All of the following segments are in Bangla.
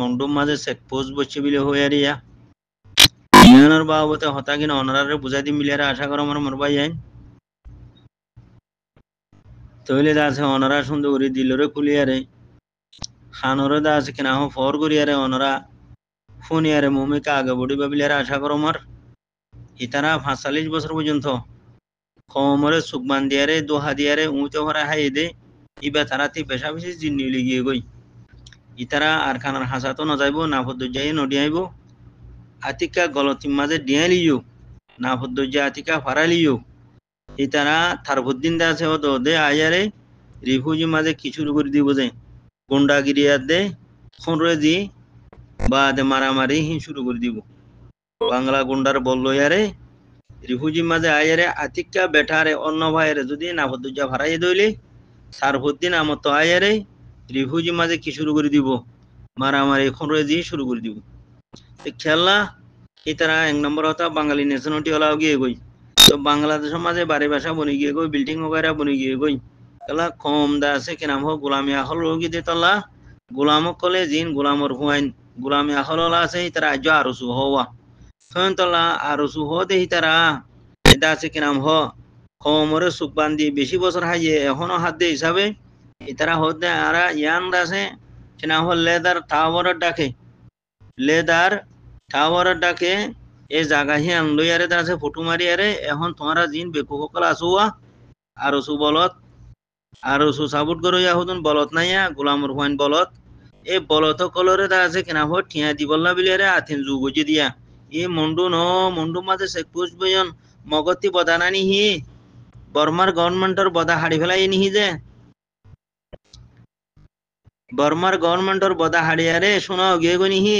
মন্ডম মাঝে চেক পোস্ট বসছে বিলে হয়ে আরিয়া বাবতে হতা কিনা অনারারে বুঝাই দিম বিলে আশা করো আমার মরবাই আইন তৈলে দাসে অনারা সুন্দর উড়ি দিলরে খুলিয়ারে খানরে দাস কিনা ফর করিয়ারে অনারা আগে বড়ি বাবিলারে আশা করো আমার ইতারা পাঁচচল্লিশ বছর পর্যন্ত কমরে সুকমান দিয়ারে দোহা দিয়ারে উঁচে ভরা হাই দে ইবা তারাতি পেশা পেশি জিন্নি গিয়ে গই ইতারা আর খানার হাসাতো নজাইব না ফদ্দুজাই নডিয়াইব আতিকা গলতির মাঝে ডিয়াইলিও না ফদ্দুজা আতিকা ফারালিও ইতারা থারফুদ্দিন দাস হদ দে আয়ারে রিফিউজি মাঝে কিছু করে দিব যে গুন্ডাগিরি আর দে খনরে দি বা দে মারামারি হিন শুরু করে দিব বাংলা গুন্ডার বললো ইয়ারে রিফিউজি মাঝে আয়ারে আতিকা বেঠারে অন্য ভাইয়ের যদি না ফদ্দুজা ভাড়াই দইলে সারফুদ্দিন আমত আয়ারে ত্রিভুজ মাঝে কি শুরু করে দিব মারামারি রয়ে দিয়ে শুরু করে দিব খেলা এই তারা এক নম্বর হতা বাঙালি নেশনটি হলাও গিয়ে গই তো বাংলাদেশের মাঝে বাড়ি বাসা বনে গিয়ে গই বিল্ডিং ওগারা বনে গিয়ে গই খেলা কম দা আছে কি নাম হোক গোলামী আহল রোগী দে তলা গোলামক কলে জিন গোলামর হুয়াইন গোলামি আহল আছে তারা আরো সু হওয়া ফেন তলা আরসু হ দে তারা এটা আছে কি নাম হ কমরে সুখ বান্ধি বেশি বছর হাইয়ে এখনো হাত দিয়ে হিসাবে হতে హోదా ఆరా యాన్ దాసే হল లేదాর తావর ডাকে লেদার ঠাওয়ার ডাকে এ জাগা হি আনলো ইয়ারে তার ফটো মারি আরে এখন তোমারা জিন বেকু সকল আসুয়া আর সু বলত আর সু সাবুট করো ইয়া হতুন বলত নাইয়া গোলাম হুয়াইন বলত এ বলত কলরে তার আছে কেনা হো ঠিয়া দিবল না বিলে রে আথিন জু গজি দিয়া এ মন্ডু ন মন্ডু মাঝে শেখ পুষবয়ন মগতি বদানানি হি বর্মার গভর্নমেন্টর বদা হাড়ি ফেলাই নিহি যে বর্মার গভর্নমেন্টর বদা হাড়ি আরে শোনাও গিয়ে গনি হি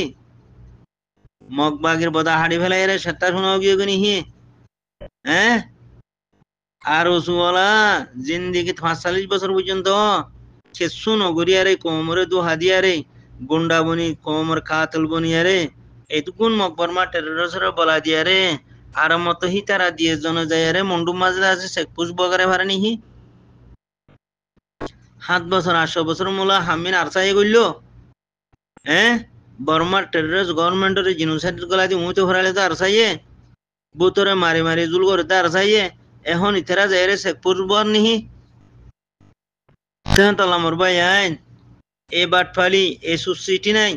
মগবাগের বদা হাড়ি ফেলাই রে সেটা শোনাও গিয়ে গনি হি হ্যাঁ আর বলা জিন্দিগি পাঁচচল্লিশ বছর পর্যন্ত ছেসু নগরিয়া আরে কোমরে দু হাদিয়া রে গুন্ডা বনি কোমর কাতল আরে রে এটুকুন মকবরমা টেরোরিস্টের বলা দিয়া রে আর মত হি তারা দিয়ে জন যায় রে মুন্ডু মাজরা আছে শেখ পুষ বগারে ভারে নিহি সাত বছর আটশো বছর মোলা হামিন আরসাই করলো হ্যাঁ বর্মার টেররিস্ট গভর্নমেন্টের জিনোসাইড গলাতে উঁতে হরালে তো আরসাইয়ে বুতরে মারি মারি জুল করে তো আরসাইয়ে এখন ইতারা যাই রে শেখপুর বর নিহি তালা মোর ভাই আইন এ বাটফালি এ সুসিটি নাই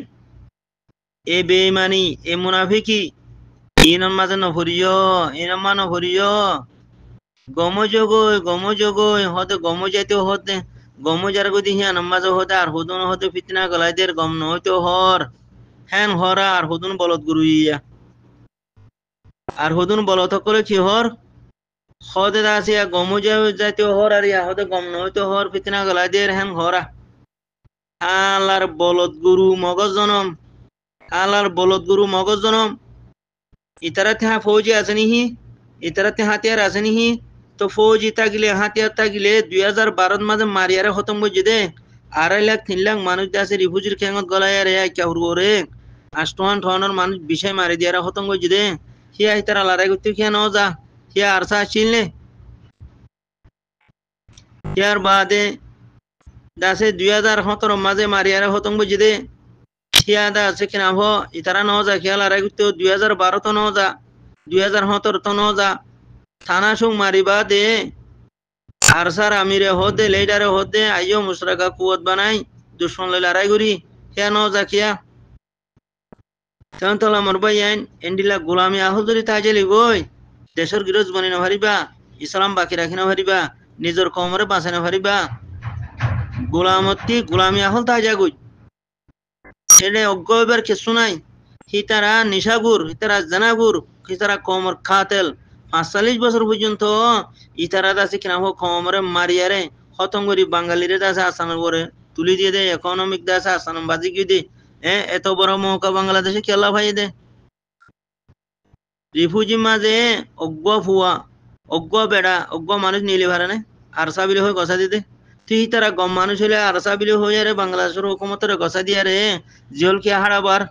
এ বেইমানি এ মুনাফিকি ইনর মাঝে নভরিয় ইনর মা নভরিয় গম যোগই গম যোগই হতে গম যাইতে হতে গম জারগুদি হিয়া নাম্মাজ হতে আর হুদুন হতে ফিতনা গলাইদের গম নয়তো হর হ্যান হরা আর হুদুন বলত গুরু ইয়া আর হুদুন বলত সকলে কি হর হদে দাসিয়া গম জাতীয় হর আর ইয়া হতে গম নয়তো হর ফিতনা গলাইদের হ্যান হরা আলার বলত গুরু মগজ জনম আলার বলত গুরু মগজ জনম ইতারা তেহা ফৌজি আসেনি হি ইতারা তেহা তেয়ার আসেনি হি তো ফৌজি থাকলে হাতিয়ার থাকলে দুই হাজার বারোর মাঝে মারিয়ারে খতম করে দে আড়াই লাখ তিন লাখ মানুষ আছে রিফিউজির খেঙত গলায় রে কাউর করে আষ্টমান ঠনের মানুষ বিষয় মারি দিয়ে খতম করে দে সে আই তারা লড়াই করতে খেয়ে নাও যা সে আরসা আসছিল নে ইয়ার বাদে দাসে দুই হাজার সতেরো মাঝে মারিয়ারে খতম করে দে দা আছে কিনা হ ইতারা ন যা খেয়াল করতে দুই হাজার বারো তো ন যা দুই হাজার সতেরো তো ন যা থানা সুং মারিবা দে আর স্যার আমিরে হতে লেডারে হতে আইও মুশরাকা কুয়ত বানাই দুশন লই লড়াই করি হে ন জাকিয়া তন্তলা মরবাই আইন এন্ডিলা গোলামি আহজরি তাজেলি গই দেশর গিরজ বানি নভারিবা ইসলাম বাকি রাখি নভারিবা নিজর কমরে বাঁচে নভারিবা গোলামতি গোলামি আহল তাজা গুই এনে অজ্ঞ এবার কিছু নাই হিতারা নিশাগুর হিতারা জানাগুর হিতারা কমর খাতেল পাঁচচল্লিশ বছর পর্যন্ত ইতারা আছে কিনা হোক খমরে মারিয়ারে খতম করি বাঙালিরে দাসে আসানোর করে তুলি দিয়ে দেয় ইকোনমিক দাসে আসান বাজি কি দে এ এত বড় মহকা বাংলাদেশে খেলা ভাই দে রিফুজি মাঝে অজ্ঞ ফুয়া অজ্ঞ বেড়া অজ্ঞ মানুষ নিলে ভারে নে আরসা বিলে হয়ে গসা দিতে তুই তারা গম মানুষ হলে আরসা বিলে হয়ে আরে বাংলাদেশের হুকুমতরে গসা দিয়া রে জিয়ল কিয়া হারাবার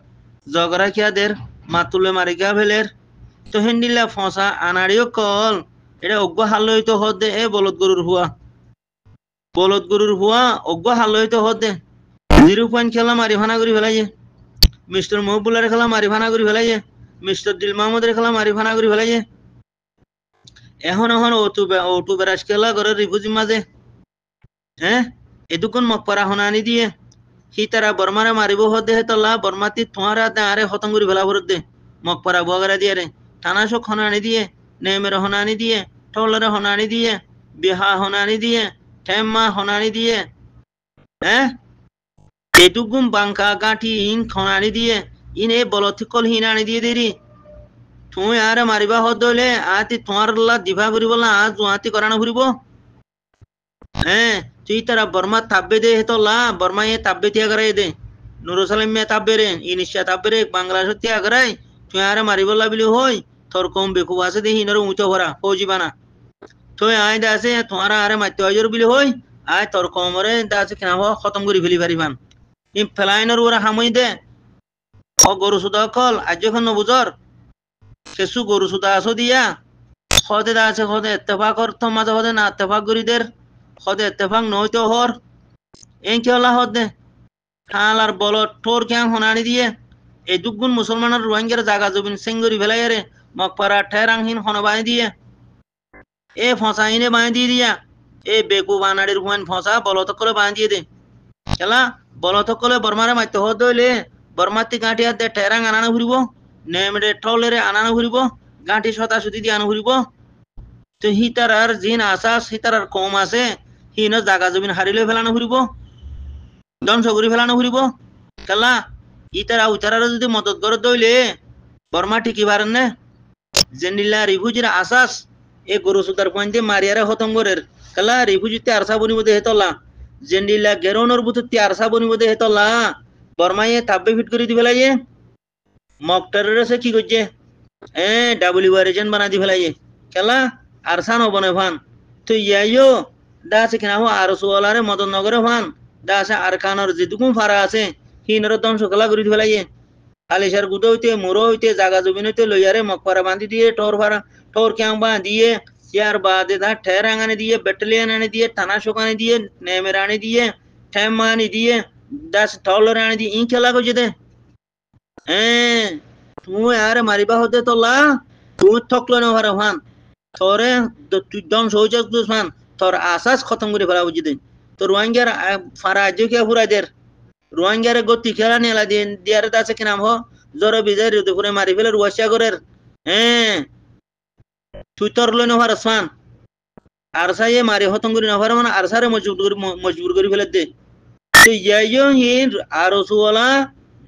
জগরা খেয়া দের মাতুলে মারি কিয়া ফেলের তহেন্ডিলা ফসা আনারিও কল এটা অজ্ঞ হালইত হদে এ বলদ গরুর হুয়া বলদ গরুর হুয়া অজ্ঞ হালইত হদে জিরো পয়েন্ট খেলা মারি ভানা করি ফেলাইছে মিস্টার মহবুলার খেলা মারি ভানা করি ফেলাইছে মিস্টার দিল মাহমুদের খেলা মারি ভানা করি ফেলাইছে এখন এখন ওটু ওটু বেরাস খেলা করে রিফুজি মাঝে হ্যাঁ এদুকুন মকপারা হনানি দিয়ে সি তারা বর্মারে মারিব হদে হে তলা বর্মাতি তোমারা আরে হতঙ্গুরি ভেলা ভরত দে মকপারা বগরা দিয়ে রে তানাশক হনানি দিয়ে নেমের হনানি দিয়ে টলারে হনানি দিয়ে বিহা হনানি দিয়ে ঠেম্মা হনানি দিয়ে হ্যাঁ এটুকুম বাঙ্কা গাঁটি ইন খনানি দিয়ে ইন এ বলথিকল আনি দিয়ে দেরি তুই আর মারিবা হদলে আতি তোমার লা দিভা ঘুরিব না আজ জুয়াতি করানো ঘুরিব হ্যাঁ তুই তারা বর্মা তাব্বে দে হেতো লা বর্মা এ তাব্বে তিয়া করাই দে নুরুসালাম মে তাব্বে রে ইনিশা তাব্বে রে বাংলাদেশ তিয়া করাই তুই আর মারিব লা বিলি হই ଥରକମ ବେକୁ ବାସେ ଦେହି ଇନର ଉଚ ଭରା ହଉଛି ବାନା ତୁମେ ଆଇ ଦାସେ ତୁମର ଆରେ ମାତ୍ୟ ଅଜର ବୋଲି ହୋଇ ଆଏ ତରକମରେ ଦାସେ କିଣା ହବ ଖତମ କରି ଫେଲି ପାରିବାନ ଇ ଫେଲାଇନର ଉରା ହାମୁଇ ଦେ ଅ ଗୋରୁ ସୁଧା କଲ ଆଜ୍ୟ ଖନ ବୁଝର କେସୁ ଗୋରୁ ସୁଧା ଆସ ଦିଆ ହଦେ ଦାସେ ହଦେ ଏତେଫାକ ଅର୍ଥ ମାତ ହଦେ ନା ଏତେଫାକ କରି ଦେର ହଦେ ଏତେଫାକ ନହିତ ହର ଏଙ୍କି ହେଲା ହଦେ ଖାଲାର ବଲ ଠୋର କ୍ୟାଁ ହନାଣି ଦିଏ ଏ ଦୁଗୁନ ମୁସଲମାନର ରୋହିଙ୍ଗାର ଜାଗା ଜମିନ ସେଙ୍ଗରି ଭେଲାଇରେ মকপাড়া ঠেরাং হিন হন বাঁধ দিয়ে এ ফসা ইনে বাঁধ দিয়ে দিয়া এ বেকু বানাড়ির হুয়ান ফসা বলত করে বাঁধ দিয়ে দে খেলা বলত করে বর্মারে মারতে হত দইলে বর্মাতি গাঁটি হাতে ঠেরাং আনানো ঘুরিব নেমে ঠলেরে আনানো ঘুরিব গাঁটি সতা সুতি দিয়ে আনো ঘুরিব তো হিতার আর জিন আসাস হিতার আর কম আছে হিন জাগা জমিন হারিলে ফেলানো ঘুরিব ধ্বংস করে ফেলানো ঘুরিব খেলা ইতারা উতারা যদি মদত করে দইলে বর্মা পারেন নে জেনিলা রিভুজির আসাস এ গরু সুতার পয়েন্টে মারিয়ারে খতম করের কালা রিভুজিতে আরসা বনিব দে হেতলা জেনিলা গেরোনর বুতুতে আরসা বনিব দে হেতলা বর্মাইয়ে তাব্বে ফিট করে দিবে লাগে মকটারের সে কি করছে এ ডাবলি ওয়ারেজন বানা দিবে লাগে কেলা আরসা ন বনে ভান তুই ইয়াইও দা আছে কিনা আরসুওয়ালারে মদন নগরে ভান দা আছে আরকানর যেটুকু ফারা আছে হিনর দম সকলা করে দিবে লাগে আলিশার গুদো হইতে মুরো হইতে জাগা জমিন হইতে লইয়ারে মকফারা বাঁধি দিয়ে টোর ভাড়া টোর ক্যাং দিয়ে ইয়ার বাদে দা ঠের আঙানি দিয়ে ব্যাটালিয়ান আনি দিয়ে থানা শোকানি দিয়ে নেমের আনি দিয়ে ঠ্যাম আনি দিয়ে দাস টলর আনি দিয়ে ইং খেলা কইছে দে হ্যাঁ তুই আর মারিবা হতে তোলা লা তুই থকলো না ভারে ফান তোরে তুই দম সহজ মান তোর আশাস খতম করে ফেলা বুঝি দিন তোর ওয়াঙ্গার ফারা আজ কে ফুরাদের রোহিঙ্গারে গতি খেলা নেলা দিয়ে দিয়ারে আছে কি নাম হ জ্বর বিজয় ঋতুপুরে মারি ফেলে রুয়াশিয়াগরের হ্যাঁ তুই তোর লই নহর আসমান আর সাইয়ে মারি হতন মানে করি নহর মানে আর সারে মজবুর করি মজবুর করি ফেলে দে তো ইয়াইও হিন আরসুওয়ালা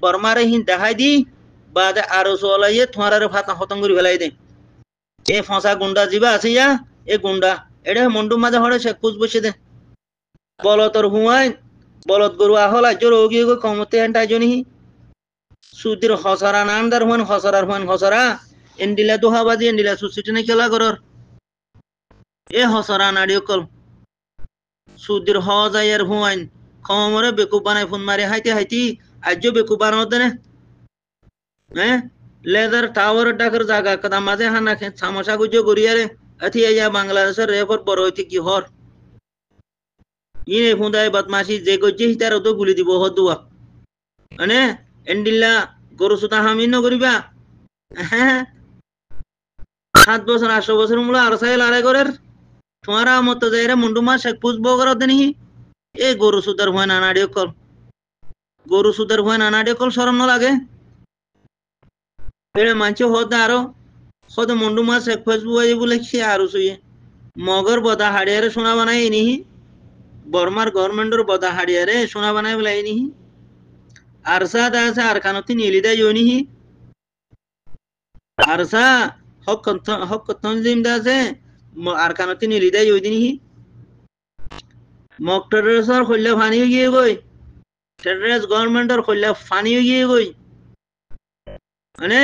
বর্মারে হিন দেখাই দি বাদে আরসুওয়ালা ইয়ে তোমার ফাতা হতন করি ফেলাই দে এ ফসা গুন্ডা যিবা আছে ইয়া এ গুন্ডা এটা মন্ডু মাঝে হরে সে কুচ বসে দে বল তোর বলদ গরু আহল আজ রোগী গো কমতে এন্টা জনি সুদির হসরা না আন্দার হুয়ান হসরার হুয়ান হসরা এন্ডিলা দোহা বাজি এন্ডিলা সুসিটি না খেলা ঘৰৰ এ হসৰা নাৰি অকল সুদিৰ হজ আয়াৰ হুয়াইন কমৰে বেকুব বানাই ফোন মাৰি হাইতে হাইতি আজ্য বেকু বানাও নে হ্যাঁ লেদার টাওয়ার ডাকর জায়গা কদা হানা খে সামশা গুজো গরিয়ারে আথি এ যা বাংলাদেশের রেফর বড় হইতে ইনে ফুঁদায় বদমাশি যে কইছে তার তো গুলি দিব হদুয়া মানে এন্ডিল্লা গরু সুতা হামিন ন করিবা হ্যাঁ। সাত বছর আটশো বছর মূল আর সাইল আড়াই করের তোমার মতো যাইরা মুন্ডু মা শেখ পুষবো করতে নিহি এ গরু সুতার না নাড়ি কল গরু সুতার না নাড়ি কল সরম ন লাগে বেড়ে মানছে হদ আরো হদ মুন্ডু মা শেখ ফেসবুক বলে কি আরো শুয়ে মগর বদা হাড়িয়ারে শোনা বানাই নিহি বর্মার গভর্নমেন্টর বদা হাড়িয়ারে সোনা বানায় বলাই নিহি আরসা দাসা আরখানতি নিলিদা ইউনিহি আরসা হক কন্থ হক কন্থনজিম দাসে ইউদিনিহি মক টেরারেসর খল্লা ফানি গিয়ে গই গভর্নমেন্টর ফানি গিয়ে গই মানে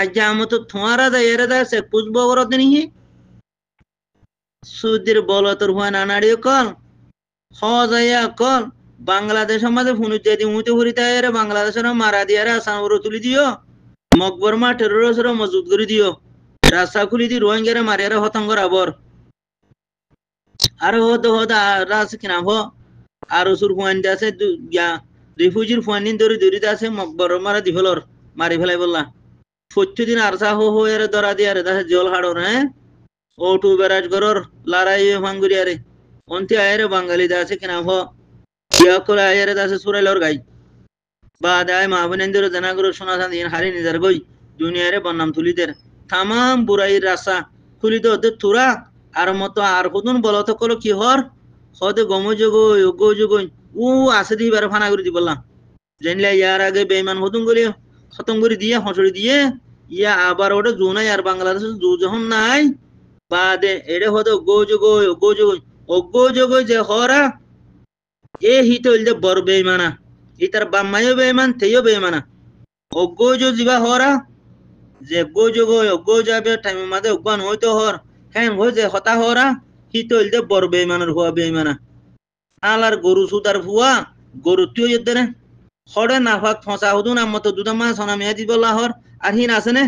আজ আমতো থোয়ারা দা এরা দা সে পুজবগরত নিহি সুদির বলতর হুয়া নানা কল হজাইয়া কল বাংলাদেশ আমাদের ফুনুত জাতি মুতে ফুরিতে আয়ারে বাংলাদেশের মারা দিয়ারে আসান তুলি দিও মকবর মা টেরোরসর মজবুত করে দিও রাস্তা খুলি দি রোহিঙ্গারে মারিয়ারে হতঙ্গর আবর আর হদ হদ রাস কিনা হ আর সুর ফুয়ান আছে রিফিউজির ফুয়ানিন দরি আছে মকবর মারা দিহলর মারি ফেলাই বললা প্রত্যেকদিন আরসা হো হো এর দরা দিয়ারে দাসে জল হাড়র হ্যাঁ ওটু বেরাজ গরর লারাই ভাঙ্গুরিয়ারে কোনটি আয়ের বাঙালি দাসে কেনা হিয়াকুল আয়ের দাসে সুরাই লোর গাই বা আদায় মাহবুনেন্দ্র জানাগর শোনা সান দিন হারি নিজার গই দুনিয়ার বন্নাম তুলিদের তামাম বুড়াই রাসা খুলিত হতে তুরা আর মত আর হতুন বলত করো কি হর হতে গমযোগ যোগ ও আসে দিবার ফানা দি বললাম জানলে ইয়ার আগে বেইমান হতুন করি খতম করে দিয়ে হঁসড়ি দিয়ে ইয়া আবার ওটা জুনাই আর বাংলাদেশ দু যখন নাই বাদে এটা হতে গো যোগ গো যোগ অগোজগো যে হরা এ হিত হইল যে বড় বেমানা ইতার বামায় বেমান থেয় বেমানা অগোজ যা হরা যে গোজগো অগো যাবে টাইম মাঝে উগান হইত হর হ্যাঁ হই যে হতা হরা হিত হইল যে বড় বেমানার হওয়া বেমানা আলার গরু সুতার হুয়া গরু তুই যেতে না হড়ে না ফাঁক ফসা হতো না মতো দুটা মাস হনা মেয়া দিব লাহর আর হিন আছে না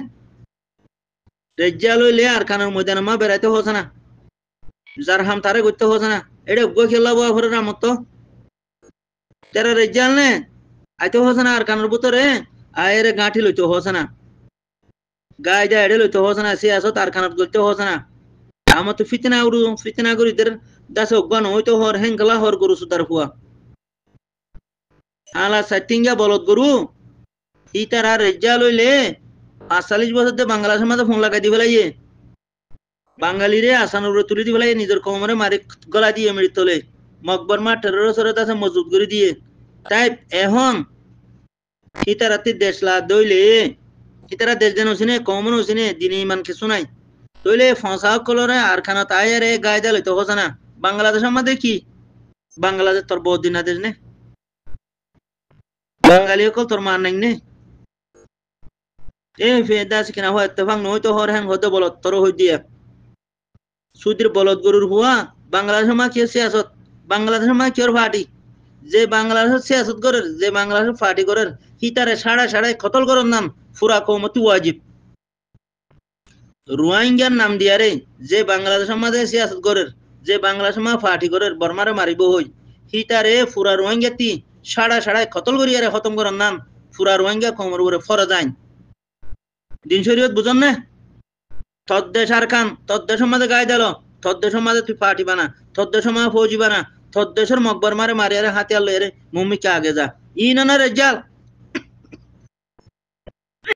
রেজ্জা লইলে আর খানার ময়দানের মা বেড়াইতে হসে যার হাম তারে করতে হচ্ছে না এটা গো খেলা বয়া ভরে রাম তো তেরা রেজাল নে আইতে হচ্ছে না আর কানের ভিতরে আয়ের গাঁঠি লইতে হচ্ছে না গায়ে যা এড়ে লইতে হচ্ছে না সে আস তার কানত গলতে হচ্ছে না আমার তো ফিতনা উড়ু ফিতনা করি তের দাসে অজ্ঞান হইতো হর হেঙ্গলা হর গরু সুদার হুয়া আলা সাইটিঙ্গা বলত গরু ই তার আর রেজা লইলে আটচল্লিশ বছর দিয়ে বাংলাদেশের সমাজে ফোন লাগাই দিবে লাগিয়ে বাঙালিরে আসানুরে তুলি দি বলাই নিজের কোমরে মারি গলা দিয়ে মৃত তোলে মকবর মা ঠের সরে তাছে মজুত করে দিয়ে তাই এখন ইতারাতি দেশ লা দইলে ইতারা দেশ যেন শুনে কমন শুনে দিনে ইমান কিছু নাই তৈলে ফসা কলরে আর খানা তাই আরে গায়ে দেয় তো হোসে না বাংলাদেশ আমাদের কি বাংলাদেশ তোর বহুত দিন আদেশ নে বাঙালি অকল তোর মা নাই নে এ ফেদা সিকিনা হয় তো ভাঙ নয় তো হর হ্যাং হতে বলো তোর হই দিয়ে সুদীর বলদ গরুর হুয়া বাংলাদেশের মা মাখিয়ে সিয়াসত বাংলাদেশের মা মাখিওর ফাটি যে বাংলাদেশের সিয়াসত করে যে বাংলাদেশের ফাটি করে কি তারে সাড়ে সাড়ে কতল করার নাম ফুরা কৌমতি ওয়াজিব রোহিঙ্গার নাম দিয়ারে যে বাংলাদেশের মাঝে সিয়াসত করে যে বাংলাদেশের মা ফাটি করে বর্মারে মারিব হই তারে ফুরা তি সাড়া সাড়ায় কতল করিয়ারে খতম করার নাম ফুরা রোহিঙ্গা কোমর উপরে ফরা যায় দিন শরীয়ত বুঝন না তদ্দেশ আর খান তদ্দেশ গায়ে দিল তদ্দেশ মাঝে তুই পার্টি বানা তদ্দেশ মাঝে ফৌজি বানা তদ্দেশের মকবর মারে মারিয়ারে হাতিয়ার লইয়ারে মুম্মিকে আগে যা ইনানা রেজাল